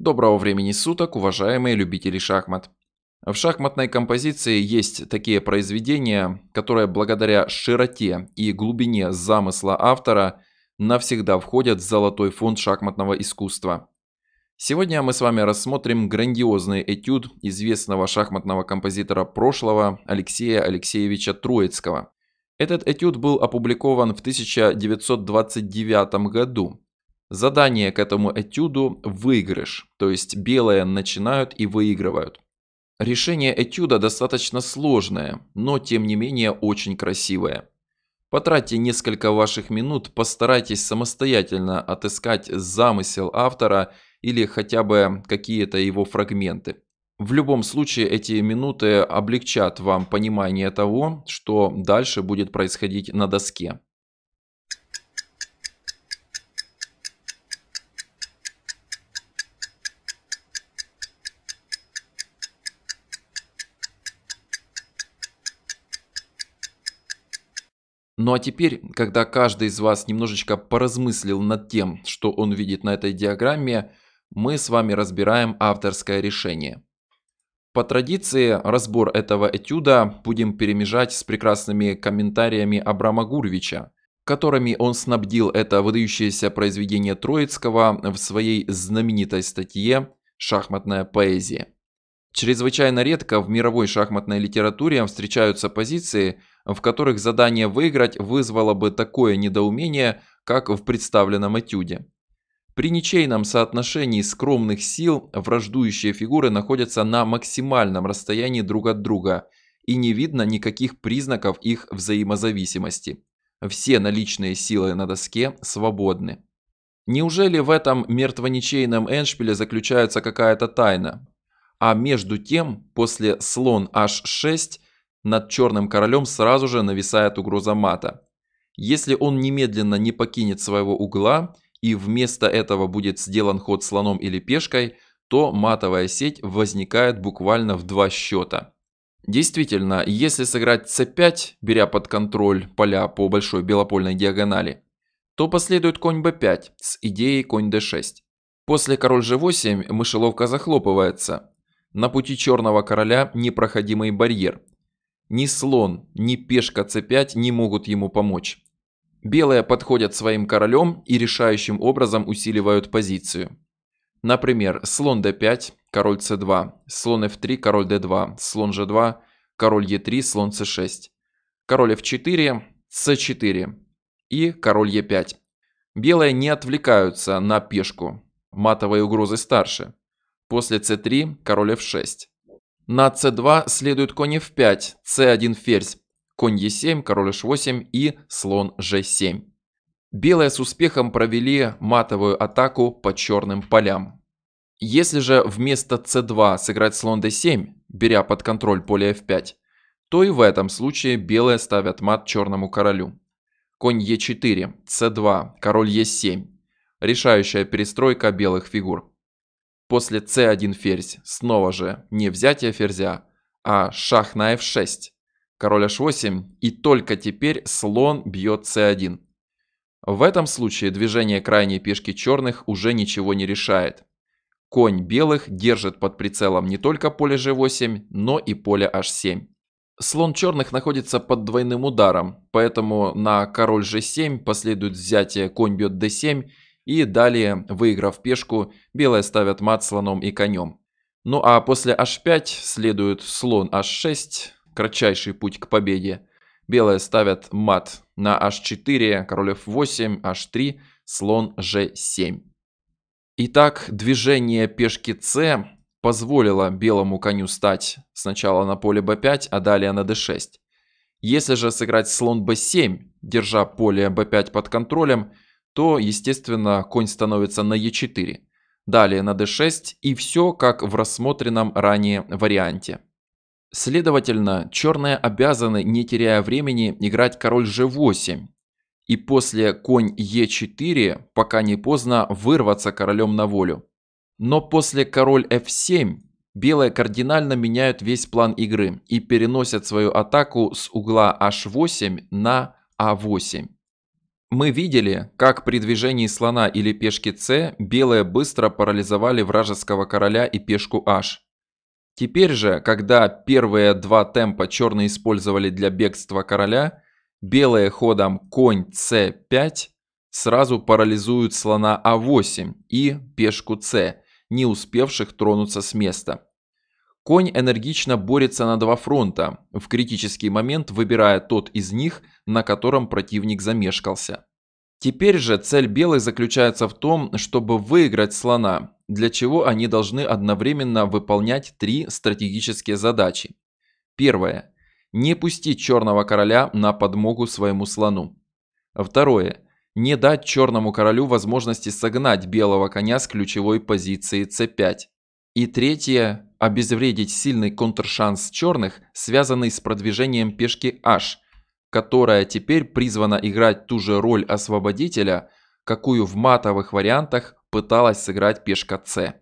Доброго времени суток, уважаемые любители шахмат. В шахматной композиции есть такие произведения, которые благодаря широте и глубине замысла автора навсегда входят в золотой фонд шахматного искусства. Сегодня мы с вами рассмотрим грандиозный этюд известного шахматного композитора прошлого Алексея Алексеевича Троицкого. Этот этюд был опубликован в 1929 году Задание к этому этюду – выигрыш, то есть белые начинают и выигрывают. Решение этюда достаточно сложное, но тем не менее очень красивое. Потратьте несколько ваших минут, постарайтесь самостоятельно отыскать замысел автора или хотя бы какие-то его фрагменты. В любом случае эти минуты облегчат вам понимание того, что дальше будет происходить на доске. Ну а теперь, когда каждый из вас немножечко поразмыслил над тем, что он видит на этой диаграмме, мы с вами разбираем авторское решение. По традиции разбор этого этюда будем перемежать с прекрасными комментариями Абрама Гурвича, которыми он снабдил это выдающееся произведение Троицкого в своей знаменитой статье «Шахматная поэзия». Чрезвычайно редко в мировой шахматной литературе встречаются позиции, в которых задание выиграть вызвало бы такое недоумение, как в представленном этюде. При ничейном соотношении скромных сил враждующие фигуры находятся на максимальном расстоянии друг от друга, и не видно никаких признаков их взаимозависимости. Все наличные силы на доске свободны. Неужели в этом мертвоничейном эншпиле заключается какая-то тайна? А между тем, после слон h6, над черным королем сразу же нависает угроза мата. Если он немедленно не покинет своего угла и вместо этого будет сделан ход слоном или пешкой, то матовая сеть возникает буквально в два счета. Действительно, если сыграть c5, беря под контроль поля по большой белопольной диагонали, то последует конь b5 с идеей конь d6. После король g8 мышеловка захлопывается, на пути Черного Короля непроходимый барьер. Ни слон, ни пешка C5 не могут ему помочь. Белые подходят своим королем и решающим образом усиливают позицию. Например, слон d5, король c2, слон f3, король d2, слон g2, король e3, слон c6, король f4, c4 и король e5. Белые не отвлекаются на пешку, матовые угрозы старше. После c3 король f6. На c2 следует конь f5, c1 ферзь, конь e7, король h8 и слон g7. Белые с успехом провели матовую атаку по черным полям. Если же вместо c2 сыграть слон d7, беря под контроль поле f5, то и в этом случае белые ставят мат черному королю. Конь e4, c2, король e7. Решающая перестройка белых фигур. После c1 ферзь, снова же, не взятие ферзя, а шах на f6, король h8 и только теперь слон бьет c1. В этом случае движение крайней пешки черных уже ничего не решает. Конь белых держит под прицелом не только поле g8, но и поле h7. Слон черных находится под двойным ударом, поэтому на король g7 последует взятие конь бьет d7 и далее, выиграв пешку, белые ставят мат слоном и конем. Ну а после h5 следует слон h6, кратчайший путь к победе. Белые ставят мат на h4, король f8, h3, слон g7. Итак, движение пешки c позволило белому коню стать сначала на поле b5, а далее на d6. Если же сыграть слон b7, держа поле b5 под контролем – то, естественно, конь становится на e4, далее на d6 и все как в рассмотренном ранее варианте. Следовательно, черные обязаны, не теряя времени, играть король g8 и после конь e4, пока не поздно, вырваться королем на волю. Но после король f7 белые кардинально меняют весь план игры и переносят свою атаку с угла h8 на a8. А мы видели, как при движении слона или пешки С белые быстро парализовали вражеского короля и пешку H. Теперь же, когда первые два темпа черные использовали для бегства короля, белые ходом конь С5 сразу парализуют слона А8 и пешку С, не успевших тронуться с места. Конь энергично борется на два фронта, в критический момент выбирая тот из них, на котором противник замешкался. Теперь же цель белых заключается в том, чтобы выиграть слона, для чего они должны одновременно выполнять три стратегические задачи. Первое. Не пустить черного короля на подмогу своему слону. Второе. Не дать черному королю возможности согнать белого коня с ключевой позиции c5. И третье обезвредить сильный контршанс черных, связанный с продвижением пешки H, которая теперь призвана играть ту же роль освободителя, какую в матовых вариантах пыталась сыграть пешка c.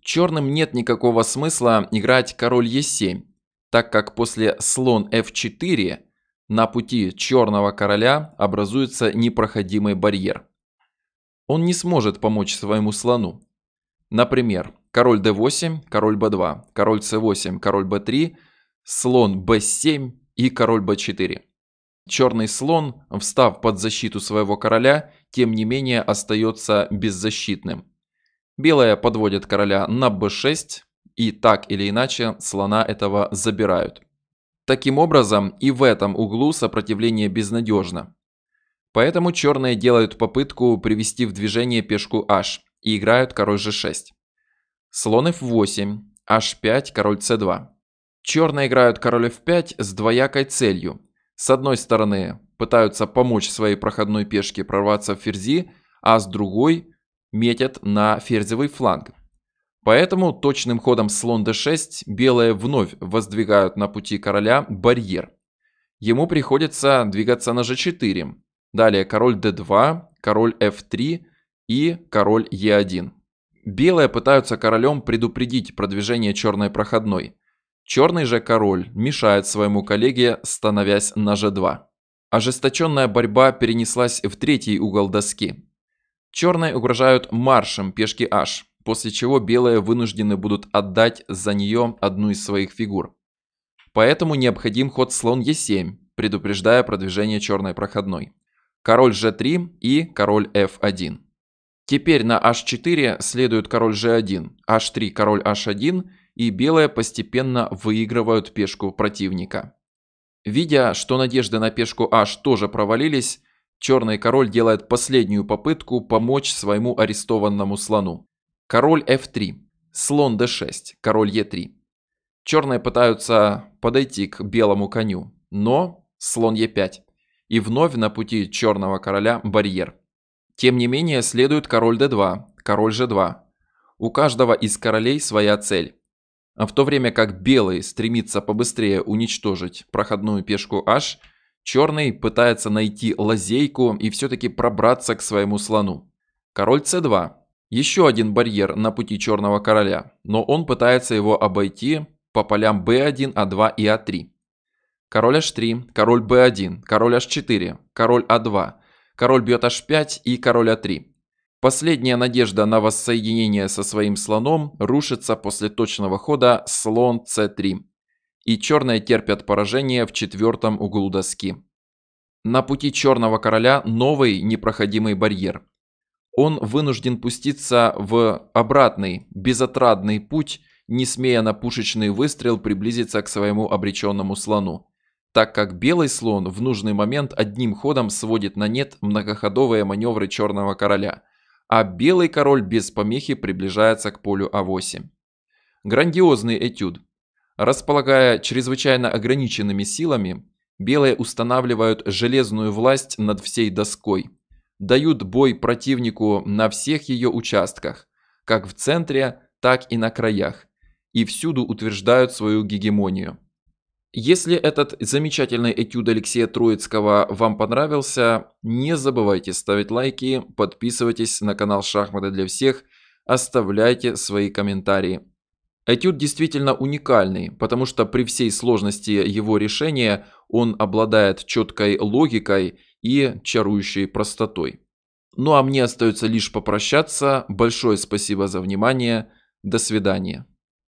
Черным нет никакого смысла играть король e7, так как после слон f4 на пути черного короля образуется непроходимый барьер. Он не сможет помочь своему слону, Например, король d8, король b2, король c8, король b3, слон b7 и король b4. Черный слон, встав под защиту своего короля, тем не менее остается беззащитным. Белая подводит короля на b6 и так или иначе слона этого забирают. Таким образом и в этом углу сопротивление безнадежно. Поэтому черные делают попытку привести в движение пешку h и играют король g6. Слон f8, h5, король c2. Черные играют король f5 с двоякой целью. С одной стороны пытаются помочь своей проходной пешке прорваться в ферзи, а с другой метят на ферзевый фланг. Поэтому точным ходом слон d6 белые вновь воздвигают на пути короля барьер. Ему приходится двигаться на g4. Далее король d2, король f3, и король Е1. Белые пытаются королем предупредить продвижение черной проходной. Черный же король мешает своему коллеге, становясь на G2. Ожесточенная борьба перенеслась в третий угол доски. Черные угрожают маршем пешки H, после чего белые вынуждены будут отдать за нее одну из своих фигур. Поэтому необходим ход слон e 7 предупреждая продвижение черной проходной. Король G3 и король F1. Теперь на h4 следует король g1, h3 король h1 и белые постепенно выигрывают пешку противника. Видя, что надежды на пешку h тоже провалились, черный король делает последнюю попытку помочь своему арестованному слону. Король f3, слон d6, король e3. Черные пытаются подойти к белому коню, но слон e5. И вновь на пути черного короля барьер. Тем не менее следует король d2, король g2. У каждого из королей своя цель. А в то время как белый стремится побыстрее уничтожить проходную пешку h, черный пытается найти лазейку и все-таки пробраться к своему слону. Король c2. Еще один барьер на пути черного короля, но он пытается его обойти по полям b1, a2 а и a3. А король h3, король b1, король h4, король a2, а король бьет h5 и король а3. Последняя надежда на воссоединение со своим слоном рушится после точного хода слон c3. И черные терпят поражение в четвертом углу доски. На пути черного короля новый непроходимый барьер. Он вынужден пуститься в обратный, безотрадный путь, не смея на пушечный выстрел приблизиться к своему обреченному слону так как белый слон в нужный момент одним ходом сводит на нет многоходовые маневры черного короля, а белый король без помехи приближается к полю А8. Грандиозный этюд. Располагая чрезвычайно ограниченными силами, белые устанавливают железную власть над всей доской, дают бой противнику на всех ее участках, как в центре, так и на краях, и всюду утверждают свою гегемонию. Если этот замечательный этюд Алексея Троицкого вам понравился, не забывайте ставить лайки, подписывайтесь на канал «Шахматы для всех», оставляйте свои комментарии. Этюд действительно уникальный, потому что при всей сложности его решения он обладает четкой логикой и чарующей простотой. Ну а мне остается лишь попрощаться. Большое спасибо за внимание. До свидания.